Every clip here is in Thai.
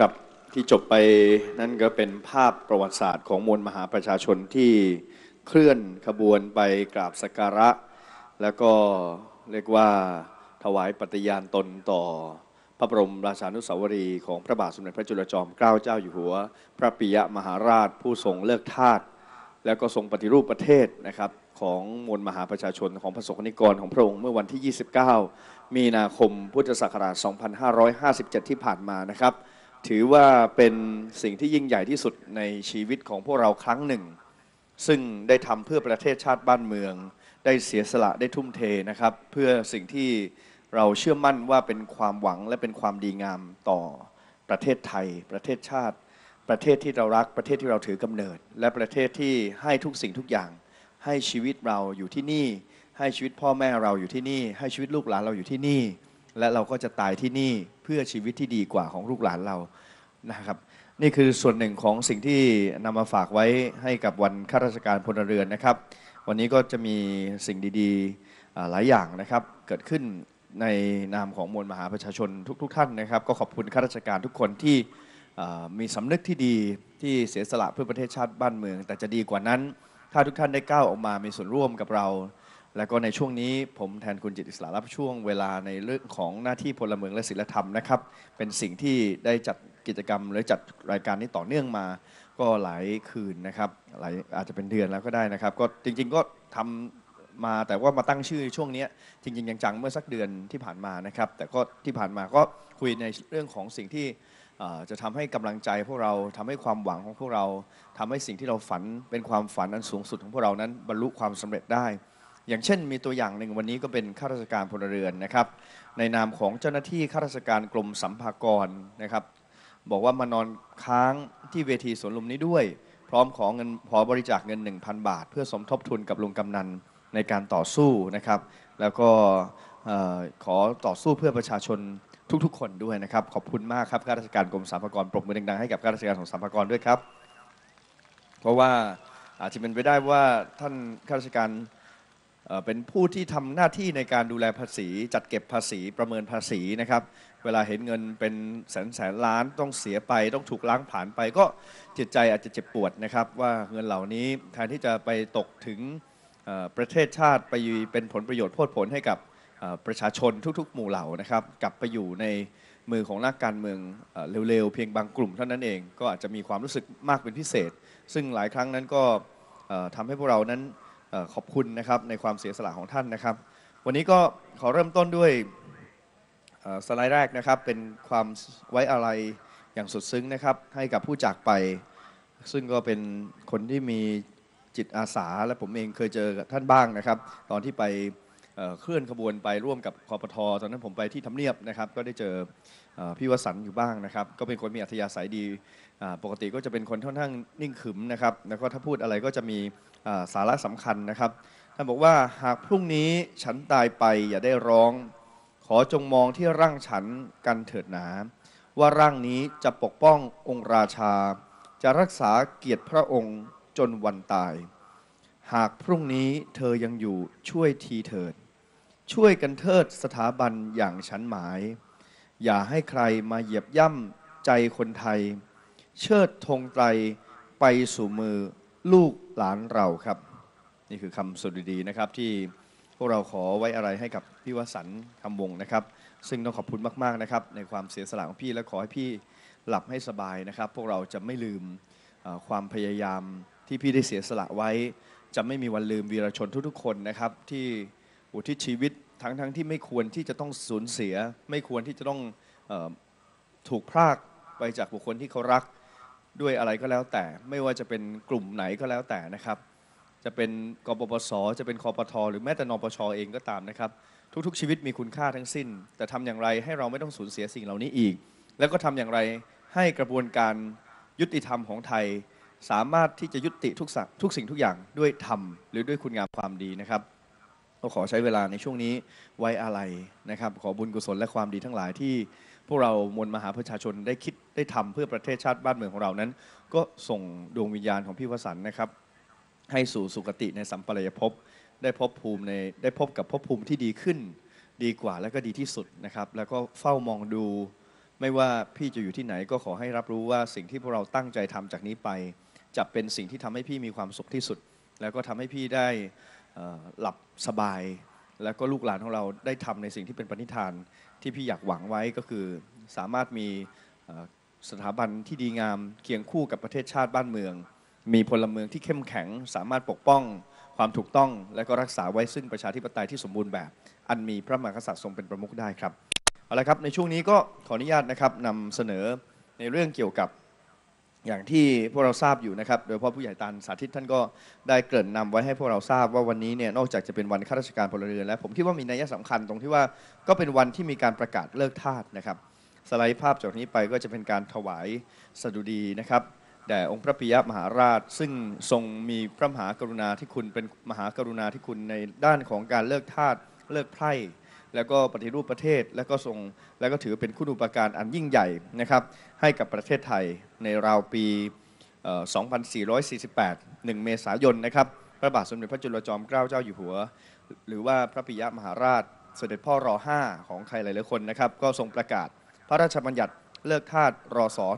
ครับที่จบไปนั่นก็เป็นภาพประวัติศาสตร์ของมวลมหาประชาชนที่เคลื่อนขบวนไปกราบสักการะ แล้วก็เรียกว่าถวายปฏิญาณตนต่อ พระบรมราชานุสาวรีย์ของพระบาทสมเด็จพระจุลจอมเกล้าเจ้าอยู่หัว พระปิยมหาราช ผู้ทรงเลิกทาสแล้วก็ทรงปฏิรูปประเทศนะครับ ของมวลมหาประชาชนของประสบนิกรของพระองค์เมื่อวันที่ 29 มีนาคมพุทธศักราช 2557 ที่ผ่านมานะครับถือว่าเป็นสิ่งที่ยิ่งใหญ่ที่สุดในชีวิตของพวกเราครั้งหนึ่ง ซึ่งได้ทำเพื่อประเทศชาติบ้านเมือง ได้เสียสละได้ทุ่มเทนะครับ เพื่อสิ่งที่เราเชื่อมั่นว่าเป็นความหวังและเป็นความดีงามต่อประเทศไทย ประเทศชาติ ประเทศที่เรารักประเทศที่เราถือกำเนิดและประเทศที่ให้ทุกสิ่งทุกอย่างให้ชีวิตเราอยู่ที่นี่ ให้ชีวิตพ่อแม่เราอยู่ที่นี่ ให้ชีวิตลูกหลานเราอยู่ที่นี่และเราก็จะตายที่นี่เพื่อชีวิตที่ดีกว่าของลูกหลานเรานะครับ นี่คือส่วนหนึ่งของสิ่งที่นำมาฝากไว้ให้กับวันข้าราชการพลเรือนนะครับ วันนี้ก็จะมีสิ่งดีๆหลายอย่างนะครับ เกิดขึ้นในนามของมวลมหาประชาชนทุก ๆทท่านนะครับ ก็ขอบคุณข้าราชการทุกคนที่มีสำนึกที่ดีที่เสียสละเพื่อประเทศชาติบ้านเมือง แต่จะดีกว่านั้นถ้าทุกท่านได้ก้าวออกมา มีส่วนร่วมกับเราแล้วก็ในช่วงนี้ผมแทนคุณจิตอิสระรับช่วงเวลาในเรื่องของหน้าที่พลเมืองและศิลธรรมนะครับเป็นสิ่งที่ได้จัดกิจกรรมหรือจัดรายการนี้ต่อเนื่องมา ก็หลายคืนนะครับหลายอาจจะเป็นเดือนแล้วก็ได้นะครับ ก็จริงๆ ก็ทำมาแต่ว่ามาตั้งชื่อช่วงนี้จริงๆจังเมื่อสักเดือนที่ผ่านมานะครับแต่ก็ที่ผ่านมาก็คุยในเรื่องของสิ่งที่จะทำให้กำลังใจพวกเราทำให้ความหวังของพวกเรา ทำให้สิ่งที่เราฝันเป็นความฝันอันสูงสุดของพวกเรานั้นบรรลุความสำเร็จได้อย่างเช่น มีตัวอย่างหนึ่งวันนี้ก็เป็นข้าราชการพลเรือนนะครับ ในนามของเจ้าหน้าที่ข้าราชการกรมสัมภากรนะครับ บอกว่ามานอนค้างที่เวทีสวนลุมนี้ด้วย พร้อมของเงินขอบริจาคเงิน 1,000 บาท เพื่อสมทบทุนกับลุงกำนันในการต่อสู้นะครับแล้วก็ขอต่อสู้เพื่อประชาชนทุกๆ คนด้วยนะครับ ขอบคุณมากครับข้าราชการกรมสรรพากรปรบมือดังๆให้กับข้าราชการของสรรพากรด้วยครับเพราะว่าอาจจะเป็นไปได้ว่าท่านข้าราชการเป็นผู้ที่ทำหน้าที่ในการดูแลภาษีจัดเก็บภาษีประเมินภาษีนะครับ เวลาเห็นเงินเป็นแสนแสนล้านต้องเสียไป ต้องถูกล้างผ่านไป ก็จิตใจอาจจะเจ็บปวดนะครับ ว่าเงินเหล่านี้แทนที่จะไปตกถึงประเทศชาติไปเป็นผลประโยชน์โพดผลให้กับประชาชนทุกๆ หมู่เหล่านะครับ กลับไปอยู่ในมือของนักการเมืองเร็วๆเพียงบางกลุ่มเท่านั้นเองก็อาจจะมีความรู้สึกมากเป็นพิเศษ ซึ่งหลายครั้งนั้นก็ทำให้พวกเรานั้นขอบคุณนะครับในความเสียสละของท่านนะครับ วันนี้ก็ขอเริ่มต้นด้วยสไลด์แรกนะครับเป็นความไว้อะไรอย่างสุดซึ้งนะครับ ให้กับผู้จากไป ซึ่งก็เป็นคนที่มีจิตอาสา และผมเองเคยเจอท่านบ้างนะครับ ตอนที่ไปเคลื่อนขบวนไปร่วมกับคอปทอตอนนั้นผมไปที่ทำเนียบนะครับก็ได้เจอพี่วสันอยู่บ้างนะครับ ก็เป็นคนมีอัธยาศัยดีปกติก็จะเป็นคนค่อนข้างนิ่งขึมนะครับแล้วก็ถ้าพูดอะไรก็จะมีสาระสำคัญนะครับ ท่านบอกว่าหากพรุ่งนี้ฉันตายไปอย่าได้ร้อง ขอจงมองที่ร่างฉันกันเถิดหนา ว่าร่างนี้จะปกป้ององค์ราชา จะรักษาเกียรติพระองค์จนวันตาย หากพรุ่งนี้เธอยังอยู่ช่วยทีเถิด ช่วยกันเทิดสถาบันอย่างฉันหมาย อย่าให้ใครมาเหยียบย่ำใจคนไทย เชิดธงไตรไปสู่มือลูกหลานเราครับนี่คือคำสุดดีๆนะครับ ที่พวกเราขอไว้อะไรให้กับพี่วสันต์คำวงนะครับ ซึ่งต้องขอบคุณมากๆนะครับในความเสียสละของพี่และขอให้พี่หลับให้สบายนะครับ พวกเราจะไม่ลืมความพยายามที่พี่ได้เสียสละไว้ จะไม่มีวันลืมวีรชนทุกๆ คนนะครับที่อุทิศชีวิตทั้งๆทที่ไม่ควรที่จะต้องสูญเสีย ไม่ควรที่จะต้องถูกพรากไปจากบุคคลที่เขารักด้วยอะไรก็แล้วแต่ไม่ว่าจะเป็นกลุ่มไหนก็แล้วแต่นะครับ จะเป็นกบปศจะเป็นคอปท หรือแม้แต่นปชเองก็ตามนะครับ ทุกๆชีวิตมีคุณค่าทั้งสิ้น แต่ทำอย่างไรให้เราไม่ต้องสูญเสียสิ่งเหล่านี้อีก แล้วก็ทำอย่างไรให้กระบวนการยุติธรรมของไทย สามารถที่จะยุติทุกสัทุกสิ่งทุกอย่างด้วยธรรม หรือด้วยคุณงามความดีนะครับเราขอใช้เวลาในช่วงนี้ไว้อะไรนะครับ ขอบุญกุศลและความดีทั้งหลายที่พวกเรามวลมหาประชาชนได้คิดได้ทำเพื่อประเทศชาติบ้านเมืองของเรานั้น ก็ส่งดวงวิญญาณของพี่วสันต์นะครับ ให้สู่สุคติในสัมปรายภพได้พบภูมิในได้พบกับภบภูมิที่ดีขึ้นดีกว่าและก็ดีที่สุดนะครับ แล้วก็เฝ้ามองดูไม่ว่าพี่จะอยู่ที่ไหนก็ขอให้รับรู้ว่าสิ่งที่พวกเราตั้งใจทำจากนี้ไป จะเป็นสิ่งที่ทำให้พี่มีความสุขที่สุด แล้วก็ทำให้พี่ได้หลับสบาย แล้วก็ลูกหลานของเราได้ทำในสิ่งที่เป็นปณิธานที่พี่อยากหวังไว้ก็คือสามารถมีสถาบันที่ดีงามเคียงคู่กับประเทศชาติบ้านเมือง มีพลเมืองที่เข้มแข็ง สามารถปกป้องความถูกต้องและก็รักษาไว้ซึ่งประชาธิปไตยที่สมบูรณ์แบบ อันมีพระมหากษัตริย์ทรงเป็นประมุขได้ครับเอาละครับในช่วงนี้ก็ขออนุญาตนะครับนำเสนอในเรื่องเกี่ยวกับอย่างที่พวกเราทราบอยู่นะครับโดยเฉพาะผู้ใหญ่ตันสาธิตท่านก็ได้เกริ่นนำไว้ให้พวกเราทราบว่าวันนี้เนี่ยนอกจากจะเป็นวันข้าราชการพลเรือนแล้วผมคิดว่ามีนัยสำคัญตรงที่ว่าก็เป็นวันที่มีการประกาศเลิกทาสนะครับสไลด์ภาพจากนี้ไปก็จะเป็นการถวายสดุดีนะครับแด่องค์พระปิยมหาราชซึ่งทรงมีพระมหากรุณาธิคุณเป็นมหากรุณาธิคุณในด้านของการเลิกทาสเลิกไพร่แล้วก็ปฏิรูปประเทศแล้วก็ส่งแล้วก็ถือเป็นคุณูปการอันยิ่งใหญ่นะครับให้กับประเทศไทยในราวปี 2448 1 เมษายน นะครับพระบาทสมเด็จพระจุลจอมเกล้าเจ้าอยู่หัว หรือว่าพระปิยมหาราช เสด็จพ่อรอ5ของใครหลาย ๆคนนะครับก็ทรงประกาศพระราชบัญญัติเลิกทาสรอสอ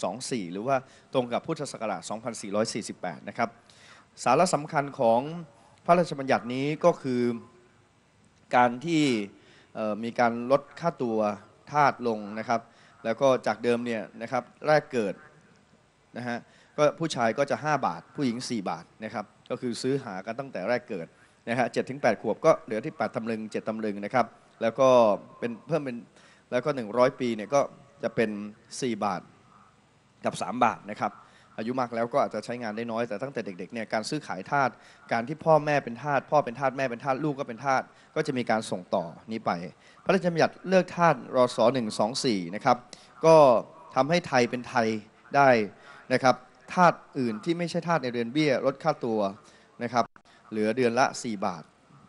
124หรือว่าตรงกับพุทธศักราช2448นะครับสาระสำคัญของพระราชบัญญัตินี้ก็คือการที่มีการลดค่าตัวทาตลงนะครับ แล้วก็จากเดิมเนี่ยนะครับแรกเกิดนะฮะก็ผู้ชายก็จะ 5 บาท ผู้หญิง 4 บาทนะครับก็คือซื้อหากันตั้งแต่แรกเกิดนะฮะเจ็ดถึงแปดขวบก็เหลือที่แปดตำลึงเจ็ดตำลึงนะครับแล้วก็เป็นเพิ่มเป็นแล้วก็ 100 ปีเนี่ยก็จะเป็น 4 บาทกับ 3 บาทนะครับอายุ มาก แล้ว ก็ อาจจะใช้งานได้น้อยแต่ตั้งแต่เด็กๆเนี่ยการซื้อขายทาสการที่พ่อแม่เป็นทาสพ่อเป็นทาสแม่เป็นทาสลูกก็เป็นทาสก็จะมีการส่งต่อนี้ไปพระราชบัญญัติเลิกทาสรศ124นะครับก็ทำให้ไทยเป็นไทยได้นะครับทาสอื่นที่ไม่ใช่ทาสในเรือนเบี้ยลดค่าตัวนะครับเหลือเดือนละ 4 บาท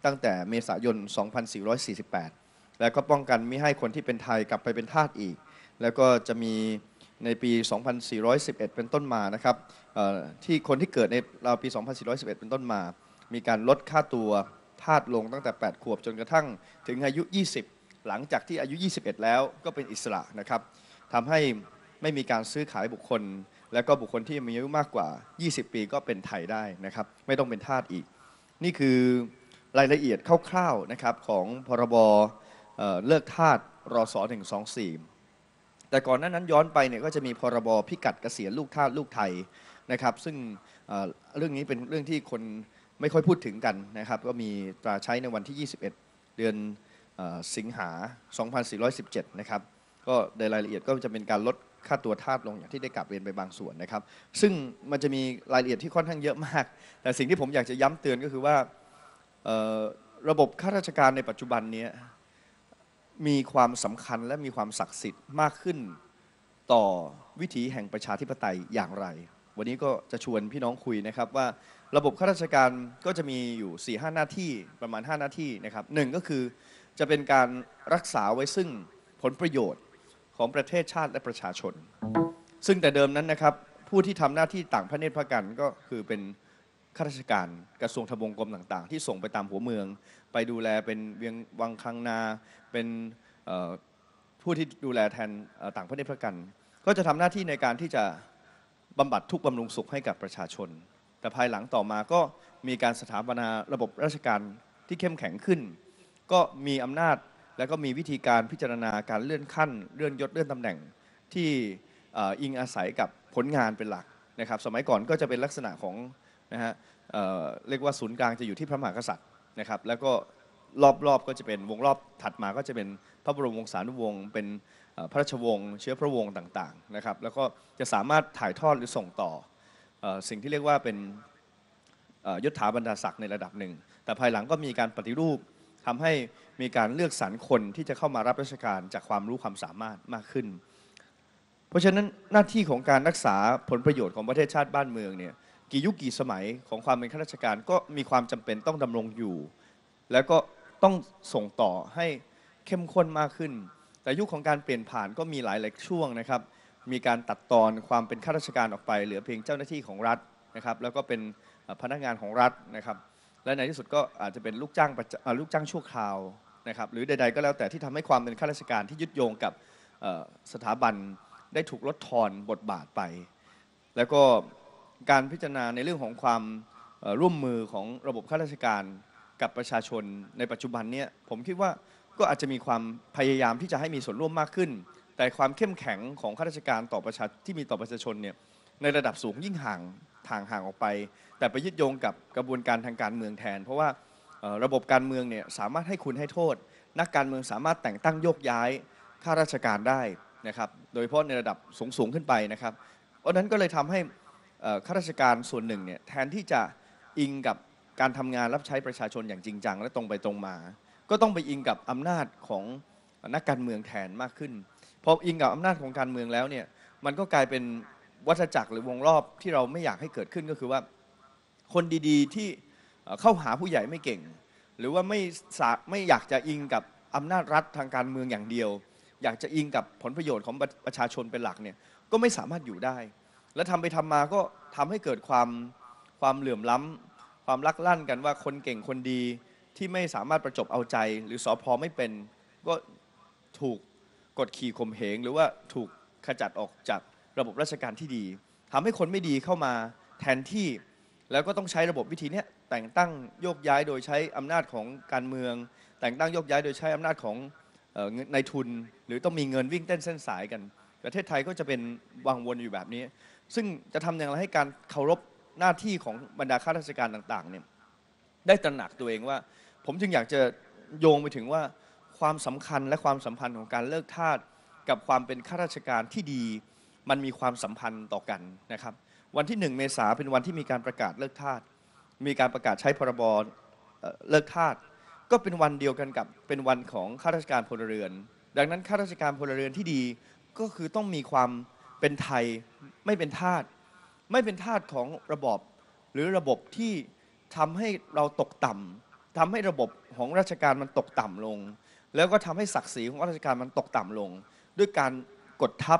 ตั้งแต่เมษายน 2448 แล้วก็ป้องกันไม่ให้คนที่เป็นไทยกลับไปเป็นทาสอีก แล้วก็จะมีในปี 2411 เป็นต้นมา นะครับที่คนที่เกิดในราวปี 2411 เป็นต้นมา มีการลดค่าตัวทาดลงตั้งแต่ 8 ขวบจนกระทั่งถึงอายุ 20 หลังจากที่อายุ 21 แล้วก็เป็นอิสระนะครับทำให้ไม่มีการซื้อขายบุคคล และก็บุคคลที่มีอายุมากกว่า 20 ปีก็เป็นไทยได้นะครับ ไม่ต้องเป็นทาสอีก นี่คือรายละเอียดคร่าวๆนะครับของพรบเลิกทาสรออ124แต่ ก่อนนั้นนั้นย้อนไปเนี่ยก็จะมีพรบพิกัดกเกษียณลูกทาสลูกไทยนะครับซึ่งเรื่องนี้เป็นเรื่องที่คนไม่ค่อยพูดถึงกันนะครับก็มีตราใช้ในวันที่ 21 เดือนสิงหา 2417 นะครับก็ในรายละเอียด ก็จะเป็นการลดค่าตัวทาสลงอย่างที่ได้กลับเรียนไปบางส่วนนะครับซึ่งมันจะมีรายละเอียดที่ค่อนข้างเยอะมาก แต่สิ่งที่ผมอยากจะย้ำเตือนก็คือว่าระบบข้าราชการในปัจจุบันนี้มีความสำคัญและมีความศักดิ์สิทธิ์มากขึ้นต่อวิถีแห่งประชาธิปไตยอย่างไร วันนี้ก็จะชวนพี่น้องคุยนะครับว่าระบบข้าราชการก็จะมีอยู่4ี่หหน้าที่ประมาณ5 หน้าที่นะครับหก็คือจะเป็นการรักษาไว้ซึ่งผลประโยชน์ของประเทศชาติและประชาชน ซึ่งแต่เดิมนั้นนะครับ ผู้ที่ทำหน้าที่ต่างพระเนตรพระกันก็คือเป็นข้าราชการกระทรวงทบวงกรมต่างๆ ที่ส่งไปตามหัวเมือง ไปดูแลเป็นเวียงวังคังนาเป็นผู้ที่ดูแลแทนต่างประเทศพระกันก็จะทำหน้าที่ในการที่จะบำบัดทุกบำรุงสุขให้กับประชาชน แต่ภายหลังต่อมาก็มีการสถาปนาระบบราชการที่เข้มแข็งขึ้น ก็มีอำนาจและก็มีวิธีการพิจารณาการเลื่อนขั้น เลื่อนยศเลื่อนตำแหน่งที่อิงอาศัยกับผลงานเป็นหลักนะครับ สมัยก่อนก็จะเป็นลักษณะของนะฮะเเรียกว่าศูนย์กลางจะอยู่ที่พระมหากษัตริย์นะครับ แล้วก็รอบๆก็จะเป็นวงรอบถัดมาก็จะเป็นพระบรมวงศานุวงศ์เป็นพระราชวงศ์เชื้อพระวงศ์ต่างๆนะครับ แล้วก็จะสามารถถ่ายทอดหรือส่งต่อสิ่งที่เรียกว่าเป็นยศถาบรรดาศักดิ์ในระดับหนึ่ง แต่ภายหลังก็มีการปฏิรูปทำให้มีการเลือกสรรคนที่จะเข้ามารับราชการจากความรู้ความสามารถมากขึ้น เพราะฉะนั้นหน้าที่ของการรักษาผลประโยชน์ของประเทศชาติบ้านเมืองเนี่ยกี่ยุคกี่สมัยของความเป็นข้าราชการ ก็มีความจำเป็นต้องดำรงอยู่ แล้วก็ต้องส่งต่อให้เข้มข้นมากขึ้น แต่ยุคของการเปลี่ยนผ่านก็มีหลายๆ ช่วงนะครับมีการตัดตอนความเป็นข้าราชการออกไป เหลือเพียงเจ้าหน้าที่ของรัฐนะครับแล้วก็เป็นพนักงานของรัฐนะครับและในที่สุดก็อาจจะเป็นลูกจ้างลูกจ้างชั่วคราวนะครับหรือใด ๆ ก็แล้วแต่ที่ทำให้ความเป็นข้าราชการที่ยึดโยงกับสถาบันได้ถูกลดทอนบทบาทไป แล้วก็การพิจารณาในเรื่องของความร่วมมือของระบบข้าราชการกับประชาชนในปัจจุบันเนี่ยผมคิดว่าก็อาจจะมีความพยายามที่จะให้มีส่วนร่วมมากขึ้น แต่ความเข้มแข็งของข้าราชการต่อประชาที่มีต่อประชาชนเนี่ยในระดับสูงยิ่งห่างทางห่างออกไป แต่ไปยึดโยงกับกระบวนการทางการเมืองแทน เพราะว่าระบบการเมืองเนี่ยสามารถให้คุณให้โทษ นักการเมืองสามารถแต่งตั้งโยกย้ายข้าราชการได้นะครับโดยเฉพาะในระดับสูงสูงขึ้นไปนะครับเพราะนั้นก็เลยทำให้ข้าราชการส่วนหนึ่งเนี่ยแทนที่จะอิงกับการทำงานรับใช้ประชาชนอย่างจริงจังและตรงไปตรงมา ก็ต้องไปอิงกับอำนาจของนักการเมืองแทนมากขึ้นพออิงกับอำนาจของการเมืองแล้วเนี่ยมันก็กลายเป็นวัฏจักรหรือวงรอบที่เราไม่อยากให้เกิดขึ้นก็คือว่า คนดีๆที่เข้าหาผู้ใหญ่ไม่เก่ง หรือว่าไม่ไม่อยากจะอิงกับอำนาจรัฐทางการเมืองอย่างเดียว อยากจะอิงกับผลประโยชน์ของประชาชนเป็นหลักเนี่ยก็ไม่สามารถอยู่ได้แล้วทำไปทำมาก็ทำให้เกิดความความเหลื่อมล้ำ ความลักลั่นกันว่าคนเก่งคนดีที่ไม่สามารถประจบเอาใจ หรือสอพอไม่เป็น ก็ถูกกดขี่ข่มเหงหรือว่าถูกขจัดออกจากระบบราชการที่ดี ทำให้คนไม่ดีเข้ามาแทนที่แล้วก็ต้องใช้ระบบวิธีนี้แต่งตั้งโยกย้ายโดยใช้อำนาจของการเมือง แต่งตั้งโยกย้ายโดยใช้อำนาจของนานทุน หรือต้องมีเงินวิ่งเต้นเส้นสายกัน ประเทศไทยก็จะเป็นวังวนอยู่แบบนี้ซึ่งจะทำอย่างไรให้การเคารพหน้าที่ของบรรดาข้าราชการต่างๆเนี่ยได้ตระหนักตัวเองว่า ผมจึงอยากจะโยงไปถึงว่าความสำคัญและความสัมพันธ์ของการเลิกทาสกับความเป็นข้าราชการที่ดี มันมีความสัมพันธ์ต่อกันนะครับ วันที่1เมษาเป็นวันที่มีการประกาศเลิกทาสมีการประกาศใช้พรบเลิกทาสก็เป็นวันเดียวกันกับเป็นวันของข้าราชการพลเรือน ดังนั้นข้าราชการพลเรือนที่ดีก็คือต้องมีความเป็นไทยไม่เป็นทาสไม่เป็นทาสของระบอบหรือระบบที่ทำให้เราตกต่ำ ทำให้ระบบของราชการมันตกต่ำลง แล้วก็ทำให้ศักดิ์ศรีของราชการมันตกต่ำลง ด้วยการกดทับ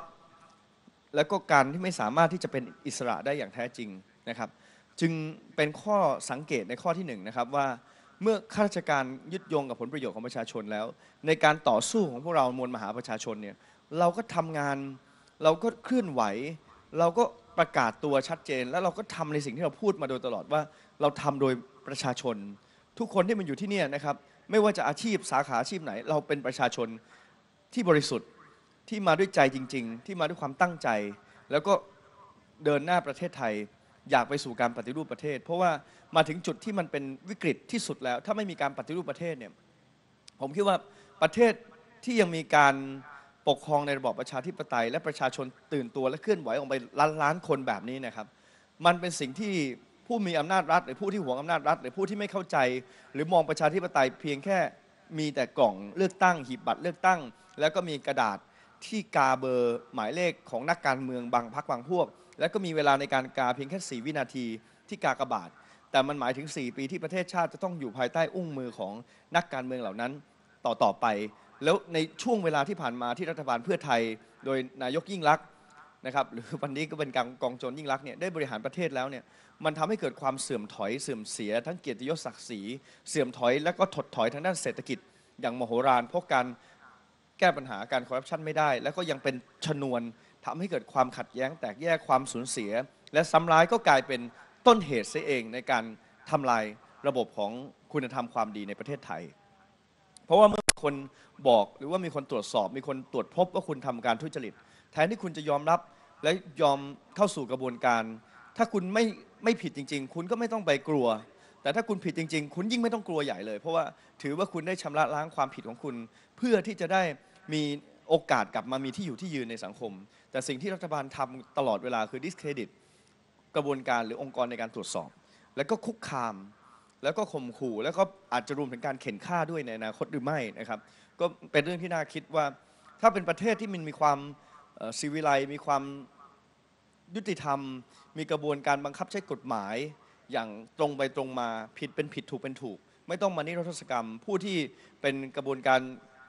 แล้วก็การที่ไม่สามารถที่จะเป็นอิสระได้อย่างแท้จริงนะครับ จึงเป็นข้อสังเกตในข้อที่1นนะครับว่าเมื่อข้าราชการยึดโยงกับผลประโยชน์ของประชาชนแล้ว ในการต่อสู้ของพวกเรามวลมหาประชาชนเนี่ยเราก็ทำงานเราก็เคลื่อนไหว เราก็ประกาศตัวชัดเจน แล้วเราก็ทำในสิ่งที่เราพูดมาโดยตลอดว่า เราทำโดยประชาชน ทุกคนที่มันอยู่ที่นี่นะครับ ไม่ว่าจะอาชีพสาขาอาชีพไหน เราเป็นประชาชนที่บริสุทธิ์ที่มาด้วยใจจริงๆ ที่มาด้วยความตั้งใจ แล้วก็เดินหน้าประเทศไทยอยากไปสู่การปฏิรูปประเทศ เพราะว่ามาถึงจุดที่มันเป็นวิกฤตที่สุดแล้ว ถ้าไม่มีการปฏิรูปประเทศเนี่ยผมคิดว่าประเทศที่ยังมีการปกครองในระบอบประชาธิปไตยและประชาชนตื่นตัวและเคลื่อนไหวออกไปล้านล้านคนแบบนี้นะครับมันเป็นสิ่งที่ผู้มีอำนาจรัฐ หรือผู้ที่หวงอำนาจรัฐ หรือผู้ที่ไม่เข้าใจ หรือมองประชาธิปไตยเพียงแค่มีแต่กล่องเลือกตั้งหีบบัตรเลือกตั้ง แล้วก็มีกระดาษที่กาเบอร์หมายเลขของนักการเมืองบางพักบางพวกและก็มีเวลาในการกาเพียงแค่4วินาทีที่กากระบาดแต่มันหมายถึง 4 ปีที่ประเทศชาติจะต้องอยู่ภายใต้อุ้งมือของนักการเมืองเหล่านั้นต่อๆไปแล้วในช่วงเวลาที่ผ่านมาที่รัฐบาลเพื่อไทย โดยนายกยิ่งรักษณ์นะครับหรือวันนี้ก็เป็นกองกองโจนยิ่งรักษณ์เนี่ยได้บริหารประเทศแล้วเนี่ยมันทำให้เกิดความเสื่อมถอยเสื่อมเสียทั้งเกียรติยศศักดิ์ศรีเสื่อมถอยและก็ถดถอยทางด้านเศรษฐกิจอย่างมโหฬารเพราะการแก้ปัญหาการคอร์รัปชันไม่ได้ แล้วก็ยังเป็นชนวนทำให้เกิดความขัดแย้งแตกแยกความสูญเสีย และซ้ำร้ายก็กลายเป็นต้นเหตุเสียเองในการทำลายระบบของคุณธรรมความดีในประเทศไทย เพราะว่าเมื่อคนบอกหรือว่ามีคนตรวจสอบ มีคนตรวจพบว่าคุณทำการทุจริตแทนที่คุณจะยอมรับและยอมเข้าสู่กระบวนการ ถ้าคุณไม่ไม่ผิดจริง ๆ คุณก็ไม่ต้องไปกลัว แต่ถ้าคุณผิดจริง ๆ คุณยิ่งไม่ต้องกลัวใหญ่เลยเพราะว่าถือว่าคุณได้ชำระล้างความผิดของคุณ เพื่อที่จะได้มีโอกาสกลับมามีที่อยู่ที่ยืนในสังคม แต่สิ่งที่รัฐบาลทำตลอดเวลาคือดิสเครดิตกระบวนการหรือองค์กรในการตรวจสอบ และก็คุกคามแล้วก็ข่มขู่แล้วก็อาจจะรวมถึงการเข็นฆ่าด้วยในอนาคตหรือไม่นะครับ ก็เป็นเรื่องที่น่าคิดว่าถ้าเป็นประเทศที่มันมีความซีวิไลมีความยุติธรรม มีกระบวนการบังคับใช้กฎหมาย อย่างตรงไปตรงมาผิดเป็นผิดถูกเป็นถูก ไม่ต้องมานิรโทษกรรม ผู้ที่เป็นกระบวนการ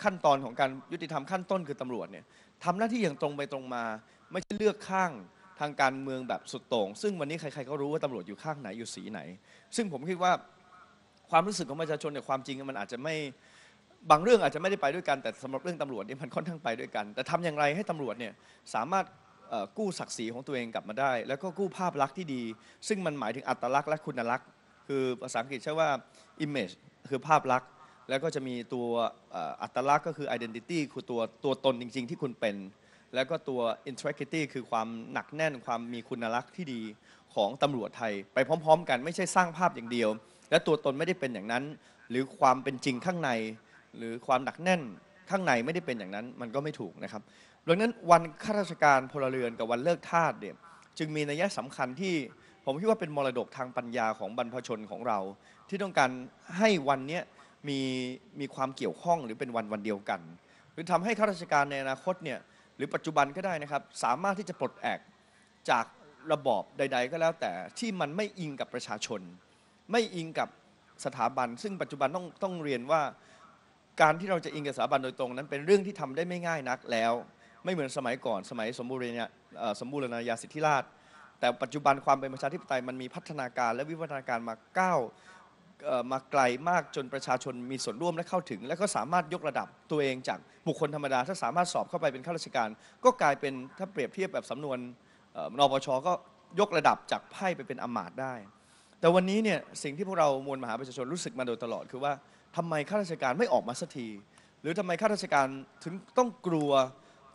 ขั้นตอนของการยุติธรรมขั้นต้นคือตำรวจเนี่ยทำหน้าที่อย่างตรงไปตรงมา ไม่ใช่เลือกข้างทางการเมืองแบบสุดโต่งซึ่งวันนี้ใครๆก็รู้ว่าตำรวจอยู่ข้างไหนอยู่สีไหน ซึ่งผมคิดว่าความรู้สึกของประชาชนเนี่ยความจริงมันอาจจะไม่บางเรื่องอาจจะไม่ได้ไปด้วยกันแต่สำหรับเรื่องตำรวจนี่มันค่อนข้างไปด้วยกัน แต่ทำอย่างไรให้ตำรวจเนี่ยสามารถกู้ศักดิ์ศรีของตัวเองกลับมาได้ แล้วก็กู้ภาพลักษณ์ที่ดี ซึ่งมันหมายถึงอัตลักษณ์และคุณลักษณ์ คือภาษาอังกฤษใช้ว่า image คือภาพลักษณ์ แล้วก็จะมีตัวอัตลักษณ์ ก็คือ identity คือตัวตัวตนจริง ๆที่คุณเป็น แล้วก็ตัว integrity คือความหนักแน่นความมีคุณลักษณ์ที่ดีของตำรวจไทย ไปพร้อมๆ กันไม่ใช่สร้างภาพอย่างเดียวและตัวตนไม่ได้เป็นอย่างนั้น หรือความเป็นจริงข้างในหรือความหนักแน่นข้างในไม่ได้เป็นอย่างนั้นมันก็ไม่ถูกนะครับดังนั้นวันข้าราชการพลเรือนกับวันเลิกทาสเนี่ยจึงมีนัยสำคัญที่ ผมคิดว่าเป็นมรดกทางปัญญาของบรรพชนของเรา ที่ต้องการให้วันนี้มีมีความเกี่ยวข้องหรือเป็นวันวันเดียวกันหรือทำให้ข้าราชการในอนาคตเนี่ยหรือปัจจุบันก็ได้นะครับสามารถที่จะปลดแอกจากระบอบใด ๆก็แล้วแต่ ที่มันไม่อิงกับประชาชนไม่อิงกับสถาบัน ซึ่งปัจจุบันต้องต้องเรียนว่าการที่เราจะอิงกับสถาบันโดยตรงนั้นเป็นเรื่องที่ทำได้ไม่ง่ายนักแล้วไม่เหมือนสมัยก่อนสมัยสมบูรณาสมบูรณาญาสิทธิราชแต่ปัจจุบันความเป็นประชาธิปไตยมันมีพัฒนาการ และวิวัฒนาการมาก้าวมาไกลมากจนประชาชนมีส่วนร่วมและเข้าถึง และก็สามารถยกระดับตัวเองจากบุคคลธรรมดาถ้าสามารถสอบเข้าไปเป็นข้าราชการ ก็กลายเป็นถ้าเปรียบเทียบแบบสำนวนนปชก็ยกระดับจากไพ่ไปเป็นอมาตได้แต่วันนี้เนี่ยสิ่งที่พวกเรามวลมหาประชาชนรู้สึกมาโดยตลอด คือว่าทำไมข้าราชการไม่ออกมาสักทีหรือทำไมข้าราชการถึงต้องกลัว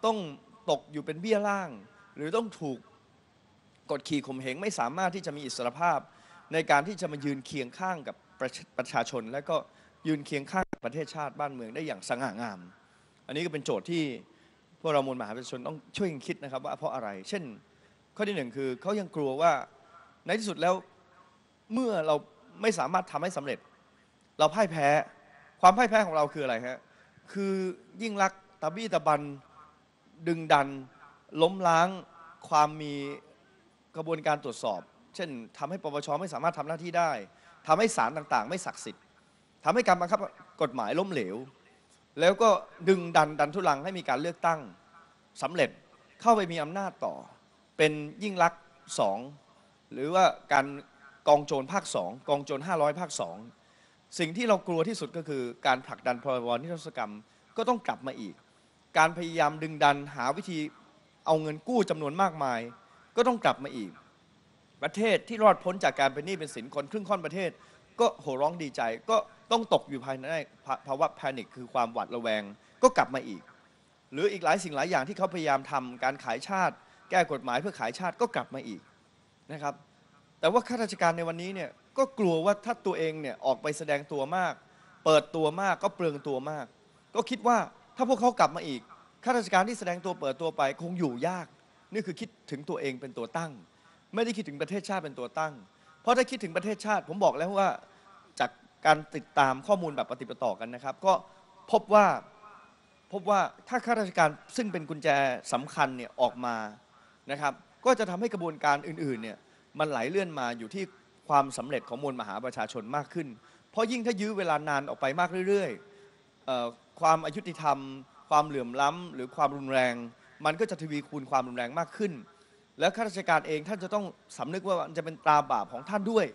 ต้องตกอยู่เป็นเบี้ยล่าง หรือต้องถูกกดขี่ข่มเหง ไม่สามารถที่จะมีอิสรภาพในการที่จะมายืนเคียงข้างกับประประชาชน และก็ยืนเคียงข้างประเทศชาติบ้านเมืองได้อย่างสง่างาม อันนี้ก็เป็นโจทย์ที่พวกเรามวลมหาประชาชนต้องช่วยกันคิดนะครับว่าเพราะอะไร เช่น ข้อที่หนึ่งคือเขายังกลัวว่าในที่สุดแล้วเมื่อเราไม่สามารถทำให้สำเร็จ เราพ่ายแพ้ความพ่ายแพ้ของเราคืออะไรฮะคือยิ่งรักตะบี้ตะบันดึงดันล้มล้าง ความมีกระบวนการตรวจสอบ เช่น ทำให้ปปชไม่สามารถทำหน้าที่ได้ ทำให้ศาลต่างๆไม่ศักดิ์สิทธิ์ทำให้การบังคับกฎหมายล้มเหลว แล้วก็ดึงดันดันทุลังให้มีการเลือกตั้งสำเร็จเข้าไปมีอำนาจต่อ เป็นยิ่งรักสองหรือว่าการกองโจรภาคสองกองโจร 500 ภาคสองสิ่งที่เรากลัวที่สุดก็คือ การผลักดันพรบนิรศกรรมก็ต้องกลับมาอีก การพยายามดึงดันหาวิธีเอาเงินกู้จำนวนมากมาย ก็ต้องกลับมาอีก ประเทศที่รอดพ้นจากการเป็นหนี้เป็นสินคนครึ่งค่อนประเทศก็โห่ร้องดีใจ ก็ต้องตกอยู่ภายในภาวะแพนิคคือความหวาดระแวงก็กลับมาอีก หรืออีกหลายสิ่งหลายอย่างที่เขาพยายามทำการขายชาติแก้กฎหมาย เพื่อขายชาติก็กลับมาอีกนะครับแต่ว่าข้าราชการในวันนี้เนี่ยก็กลัวว่าถ้าตัวเองเนี่ยออกไปแสดงตัวมาก เปิดตัวมากก็เปลืองตัวมาก ก็คิดว่าถ้าพวกเขากลับมาอีกข้าราชการที่แสดงตัวเปิดตัวไปคงอยู่ยากนี่คือคิดถึงตัวเองเป็นตัวตั้ง ไม่ได้คิดถึงประเทศชาติเป็นตัวตั้งเพราะถ้าคิดถึงประเทศชาติผมบอกแล้วว่าจากการติดตามข้อมูลแบบปฏิปต่อกันนะครับก็พบว่าพบว่าถ้าข้าราชการซึ่งเป็นกุญแจสำคัญเนี่ยออกมานะครับ ก็จะทำให้กระบวนการอื่นๆเนี่ยมันไหลเลื่อนมาอยู่ที่ความสำเร็จของมวลมหาประชาชนมากขึ้น เพราะยิ่งถ้ายื้อเวลานานออกไปมากเรื่อยๆ ความอายุติธรรม ความเหลื่อมล้ำหรือความรุนแรง มันก็จะทวีคูณความรุนแรงมากขึ้น และข้าราชการเองท่านจะต้องสำนึกว่ามันจะเป็นตาบาปของท่านด้วย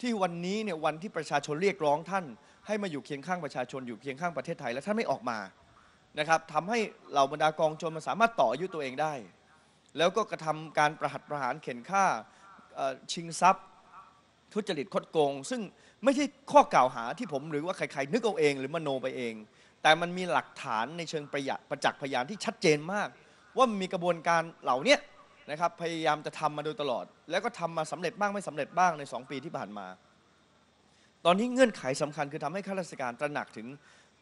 ที่วันนี้เนี่ยวันที่ประชาชนเรียกร้องท่าน ให้มาอยู่เคียงข้างประชาชนอยู่เคียงข้างประเทศไทยและท่านไม่ออกมานะครับทำให้เหล่าบรรดากองชนมันสามารถต่ออายุตัวเองได้ แล้วก็กระทำการประหัตประหารเข็นฆ่าชิงทรัพย์ ทุจริตคดโกง ซึ่งไม่ใช่ข้อกล่าวหาที่ผมหรือว่าใครๆนึกเอาเอง หรือมโนไปเอง แต่มันมีหลักฐานในเชิงประประจักษ์พยานที่ชัดเจนมาก ว่ามีกระบวนการเหล่านี้นะครับพยายามจะทำมาโดยตลอด แล้วก็ทำมาสำเร็จบ้างไม่สำเร็จบ้างใน 2 ปีที่ผ่านมา ตอนนี้เงื่อนไขสำคัญคือทำให้ข้าราชการตระหนักถึง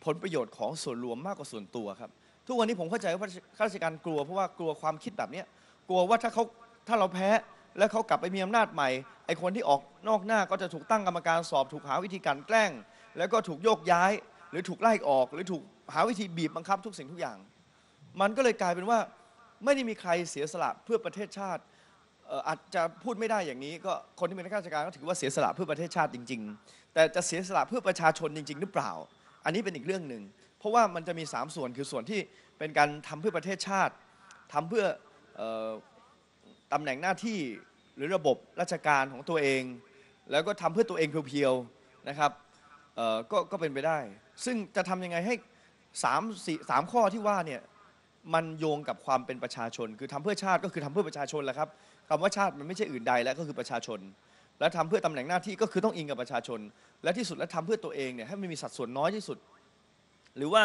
ผลประโยชน์ของส่วนรวมมากกว่าส่วนตัวครับ ทุกวันนี้ผมเข้าใจว่าข้าราชการกลัวเพราะว่ากลัวความคิดแบบนี้กลัวว่าถ้าเขาถ้าเราแพ้และเขากลับไปมีอำนาจใหม่ ไอคนที่ออกนอกหน้าก็จะถูกตั้งกรรมการสอบ ถูกหาวิธีการแกล้ง แล้วก็ถูกโยกย้าย หรือถูกไล่ออก หรือถูกหาวิธีบีบบังคับทุกสิ่งทุกอย่าง มันก็เลยกลายเป็นว่าไม่ได้มีใครเสียสละเพื่อประเทศชาติอาจจะพูดไม่ได้อย่างนี้ ก็คนที่เป็นข้าราชการก็ถือว่าเสียสละเพื่อประเทศชาติจริง ๆ แต่จะเสียสละเพื่อประชาชนจริง ๆ หรือเปล่า อันนี้เป็นอีกเรื่องหนึ่งเพราะว่ามันจะมี 3 ส่วนคือส่วนที่เป็นการทำเพื่อประเทศชาติ ทำเพื่อตำแหน่งหน้าที่หรือระบบราชการของตัวเอง แล้วก็ทำเพื่อตัวเองเพียวๆนะครับก็ก็เป็นไปได้ ซึ่งจะทำยังไงให้สามสี่สามข้อที่ว่าเนี่ยมันโยงกับความเป็นประชาชน คือทำเพื่อชาติก็คือทำเพื่อประชาชนแหละครับคำว่าชาติมันไม่ใช่อื่นใดแล้วก็คือประชาชน และทำเพื่อตำแหน่งหน้าที่ก็คือต้องอิงกับประชาชน และที่สุดและทำเพื่อตัวเองเนี่ยให้มันมีสัดส่วนน้อยที่สุด หรือว่า